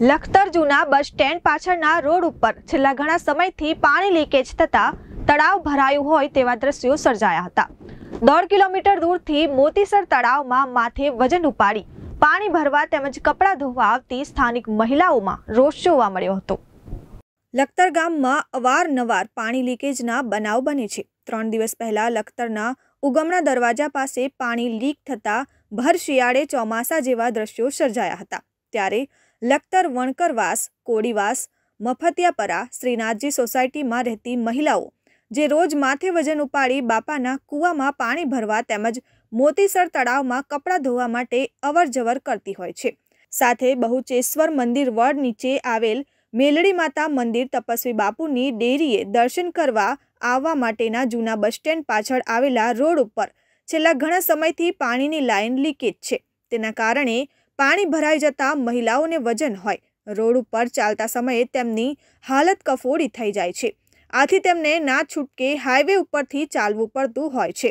લખતર જૂના bus stand પાછળના road ઉપર છેલ્લા ઘણા સમયથી પાણી લીકેજ થતા તળાવ ભરાયું હોય તેવા દ્રશ્યો સર્જાયા હતા દોઢ કિલોમીટર દૂરથી મોતીસર તળાવમાં માથે વજન ઉપાડી પાણી ભરવા તેમજ કપડાં ધોવા આવતી સ્થાનિક મહિલાઓમાં રોષ જોવા મળ્યો હતો લખતર ગામમાં અવારનવાર પાણી લીકેજના બનાવ બને છે ત્રણ દિવસ પહેલાં લખતરના ઉગમના દરવાજા પાસે પાણી લીક થતાં ભર શિયાળે ચોમાસા જેવા દ્રશ્યો સર્જાયા હતા ત્યારે લખતર વણકરવાસ કોડીવાસ મફતિયાપરા શ્રીનાથજી સોસાયટીમાં રહેતી મહિલાઓ જે રોજ માથે વજન ઉપાડી બાપાના કૂવામાં પાણી ભરવા તેમજ મોતીસર તળાવમાં કપડાં ધોવા માટે અવરજવર કરતી હોય છે સાથે બહુચેશ્વર મંદિર વડ નીચે આવેલ મેલડી માતા મંદિર તપસ્વી બાપુની ડેરીએ દર્શન કરવા આવવા માટેના જૂના બસ સ્ટેન્ડ પાછળ આવેલા રોડ ઉપર છેલ્લા ઘણા સમયથી પાણીની લાઇન લીકેજ છે તેના કારણે પાણી ભરાઈ જતા મહિલાઓને વજન હોય રોડ ઉપર ચાલતા સમયે તેમની હાલત કફોડી થઈ જાય છે આથી તેમને ના છૂટકે હાઈવે ઉપરથી ચાલવું પડતું હોય છે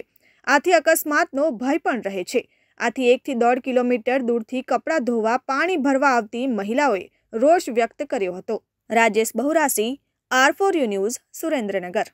આથી અકસ્માતનો ભય પણ રહે છે આથી એકથી દોઢ કિલોમીટર દૂરથી કપડાં ધોવા પાણી ભરવા આવતી મહિલાઓએ રોષ વ્યક્ત કર્યો હતો Rajesh Bahurasi R four you news Surendranagar